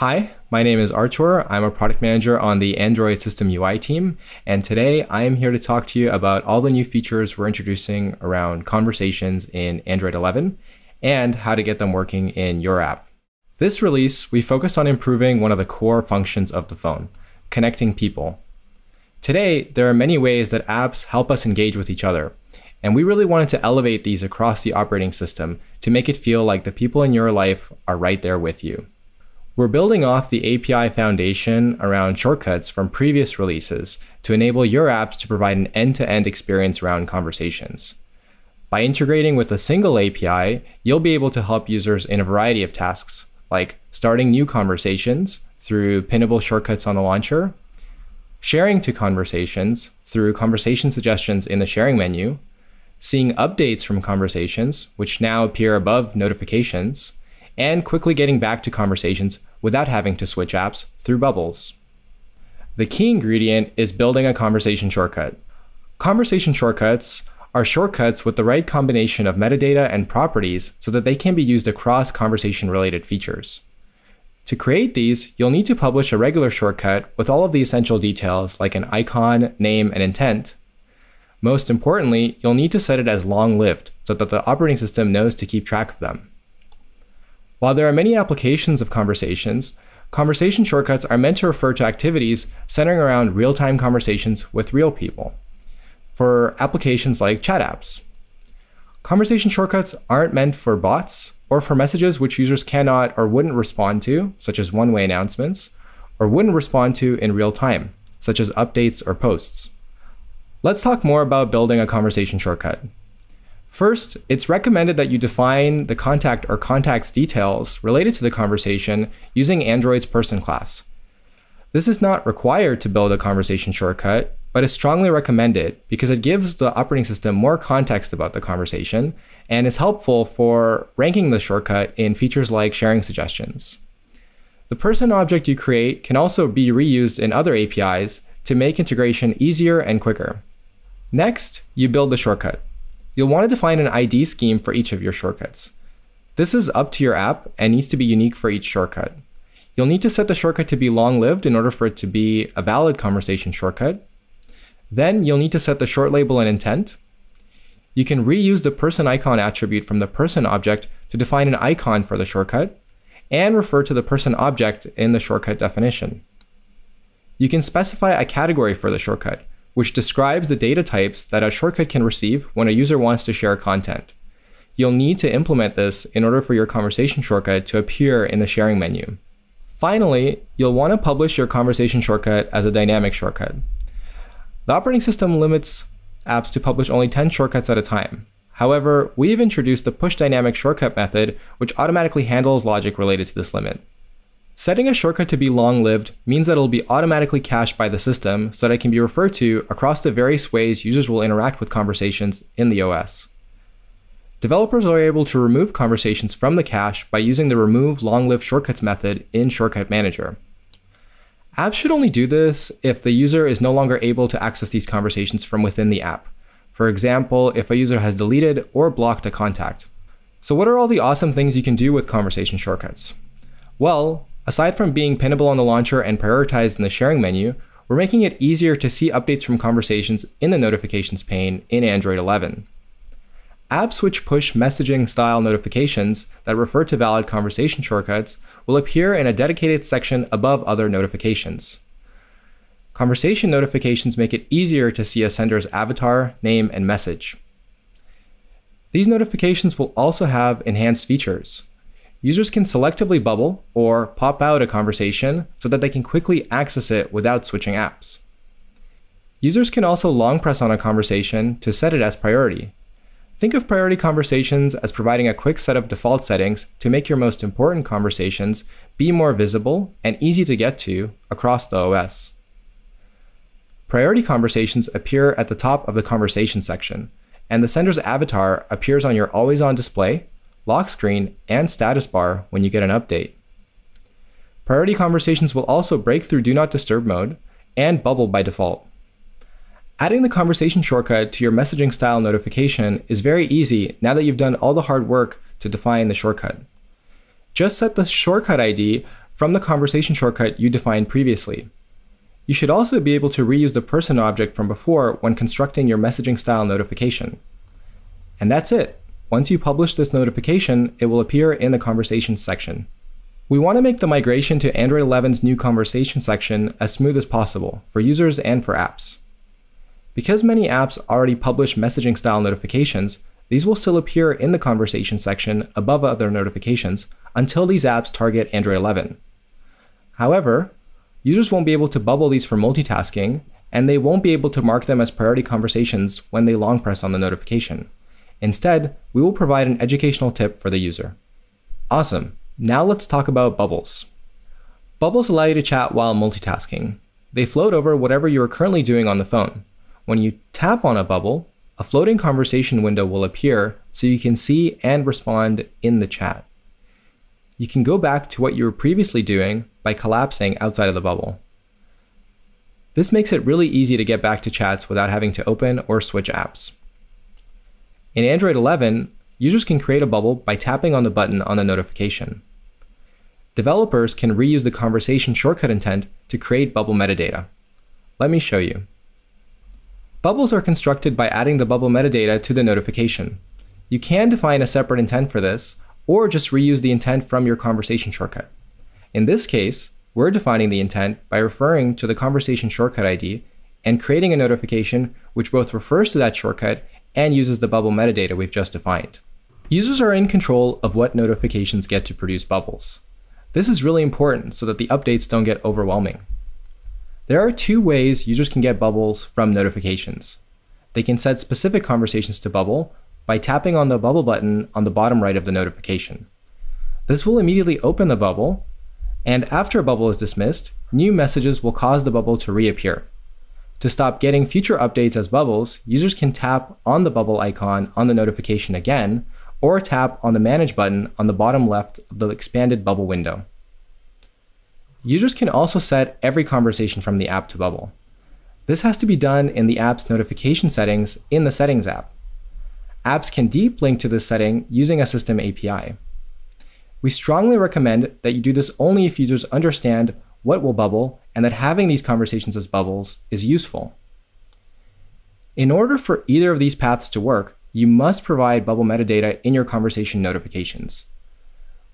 Hi, my name is Artur. I'm a product manager on the Android System UI team, and today I am here to talk to you about all the new features we're introducing around conversations in Android 11 and how to get them working in your app. This release, we focused on improving one of the core functions of the phone, connecting people. Today, there are many ways that apps help us engage with each other, and we really wanted to elevate these across the operating system to make it feel like the people in your life are right there with you. We're building off the API foundation around shortcuts from previous releases to enable your apps to provide an end-to-end experience around conversations. By integrating with a single API, you'll be able to help users in a variety of tasks, like starting new conversations through pinnable shortcuts on the launcher, sharing to conversations through conversation suggestions in the sharing menu, seeing updates from conversations, which now appear above notifications, and quickly getting back to conversations without having to switch apps through bubbles. The key ingredient is building a conversation shortcut. Conversation shortcuts are shortcuts with the right combination of metadata and properties so that they can be used across conversation related features. To create these, you'll need to publish a regular shortcut with all of the essential details like an icon, name, and intent. Most importantly, you'll need to set it as long lived so that the operating system knows to keep track of them. While there are many applications of conversations, conversation shortcuts are meant to refer to activities centering around real time conversations with real people for applications like chat apps. Conversation shortcuts aren't meant for bots or for messages which users cannot or wouldn't respond to, such as one way announcements, or wouldn't respond to in real time, such as updates or posts. Let's talk more about building a conversation shortcut. First, it's recommended that you define the contact or contacts details related to the conversation using Android's person class. This is not required to build a conversation shortcut, but is strongly recommended because it gives the operating system more context about the conversation and is helpful for ranking the shortcut in features like sharing suggestions. The person object you create can also be reused in other APIs to make integration easier and quicker. Next, you build the shortcut. You'll want to define an ID scheme for each of your shortcuts. This is up to your app and needs to be unique for each shortcut. You'll need to set the shortcut to be long-lived in order for it to be a valid conversation shortcut. Then you'll need to set the short label and intent. You can reuse the person icon attribute from the person object to define an icon for the shortcut and refer to the person object in the shortcut definition. You can specify a category for the shortcut, which describes the data types that a shortcut can receive when a user wants to share content. You'll need to implement this in order for your conversation shortcut to appear in the sharing menu. Finally, you'll want to publish your conversation shortcut as a dynamic shortcut. The operating system limits apps to publish only 10 shortcuts at a time. However, we've introduced the push dynamic shortcut method, which automatically handles logic related to this limit. Setting a shortcut to be long-lived means that it'll be automatically cached by the system so that it can be referred to across the various ways users will interact with conversations in the OS. Developers are able to remove conversations from the cache by using the remove long-lived shortcuts method in Shortcut Manager. Apps should only do this if the user is no longer able to access these conversations from within the app. For example, if a user has deleted or blocked a contact. So what are all the awesome things you can do with conversation shortcuts? Well, Aside from being pinnable on the launcher and prioritized in the sharing menu, we're making it easier to see updates from conversations in the notifications pane in Android 11. Apps which push messaging style notifications that refer to valid conversation shortcuts will appear in a dedicated section above other notifications. Conversation notifications make it easier to see a sender's avatar, name, and message. These notifications will also have enhanced features. Users can selectively bubble or pop out a conversation so that they can quickly access it without switching apps. Users can also long press on a conversation to set it as priority. Think of priority conversations as providing a quick set of default settings to make your most important conversations be more visible and easy to get to across the OS. Priority conversations appear at the top of the conversation section, and the sender's avatar appears on your always on display lock screen, and status bar when you get an update. Priority conversations will also break through Do Not Disturb mode and bubble by default. Adding the conversation shortcut to your messaging style notification is very easy now that you've done all the hard work to define the shortcut. Just set the shortcut ID from the conversation shortcut you defined previously. You should also be able to reuse the person object from before when constructing your messaging style notification. And that's it. Once you publish this notification, it will appear in the Conversations section. We want to make the migration to Android 11's new Conversation section as smooth as possible for users and for apps. Because many apps already publish messaging style notifications, these will still appear in the Conversation section above other notifications until these apps target Android 11. However, users won't be able to bubble these for multitasking, and they won't be able to mark them as priority conversations when they long press on the notification. Instead, we will provide an educational tip for the user. Awesome. Now let's talk about bubbles. Bubbles allow you to chat while multitasking. They float over whatever you are currently doing on the phone. When you tap on a bubble, a floating conversation window will appear so you can see and respond in the chat. You can go back to what you were previously doing by collapsing outside of the bubble. This makes it really easy to get back to chats without having to open or switch apps. In Android 11, users can create a bubble by tapping on the button on the notification. Developers can reuse the conversation shortcut intent to create bubble metadata. Let me show you. Bubbles are constructed by adding the bubble metadata to the notification. You can define a separate intent for this, or just reuse the intent from your conversation shortcut. In this case, we're defining the intent by referring to the conversation shortcut ID and creating a notification which both refers to that shortcut and uses the bubble metadata we've just defined. Users are in control of what notifications get to produce bubbles. This is really important so that the updates don't get overwhelming. There are two ways users can get bubbles from notifications. They can set specific conversations to bubble by tapping on the bubble button on the bottom right of the notification. This will immediately open the bubble, and after a bubble is dismissed, new messages will cause the bubble to reappear. To stop getting future updates as bubbles, users can tap on the bubble icon on the notification again, or tap on the Manage button on the bottom left of the expanded bubble window. Users can also set every conversation from the app to bubble. This has to be done in the app's notification settings in the Settings app. Apps can deep link to this setting using a system API. We strongly recommend that you do this only if users understand what will bubble and that having these conversations as bubbles is useful. In order for either of these paths to work, you must provide bubble metadata in your conversation notifications.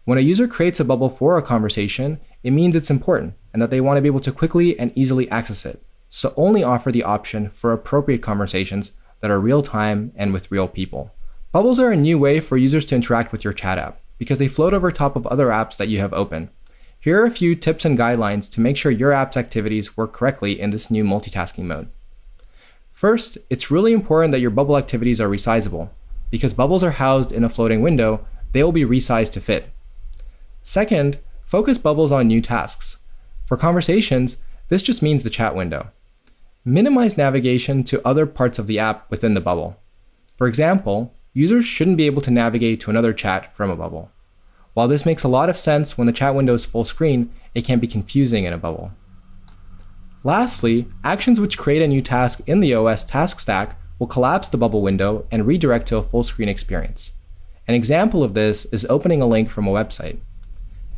When a user creates a bubble for a conversation, it means it's important and that they want to be able to quickly and easily access it, so only offer the option for appropriate conversations that are real time and with real people. Bubbles are a new way for users to interact with your chat app because they float over top of other apps that you have open, here are a few tips and guidelines to make sure your app's activities work correctly in this new multitasking mode. First, it's really important that your bubble activities are resizable. Because bubbles are housed in a floating window, they will be resized to fit. Second, focus bubbles on new tasks. For conversations, this just means the chat window. Minimize navigation to other parts of the app within the bubble. For example, users shouldn't be able to navigate to another chat from a bubble. While this makes a lot of sense when the chat window is full screen, it can be confusing in a bubble. Lastly, actions which create a new task in the OS task stack will collapse the bubble window and redirect to a full screen experience. An example of this is opening a link from a website.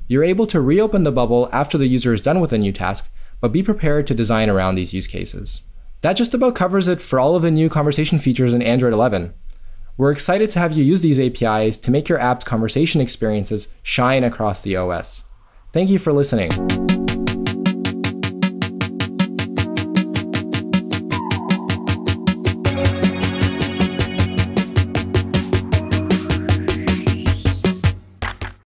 You're able to reopen the bubble after the user is done with a new task, but be prepared to design around these use cases. That just about covers it for all of the new conversation features in Android 11. We're excited to have you use these APIs to make your app's conversation experiences shine across the OS. Thank you for listening.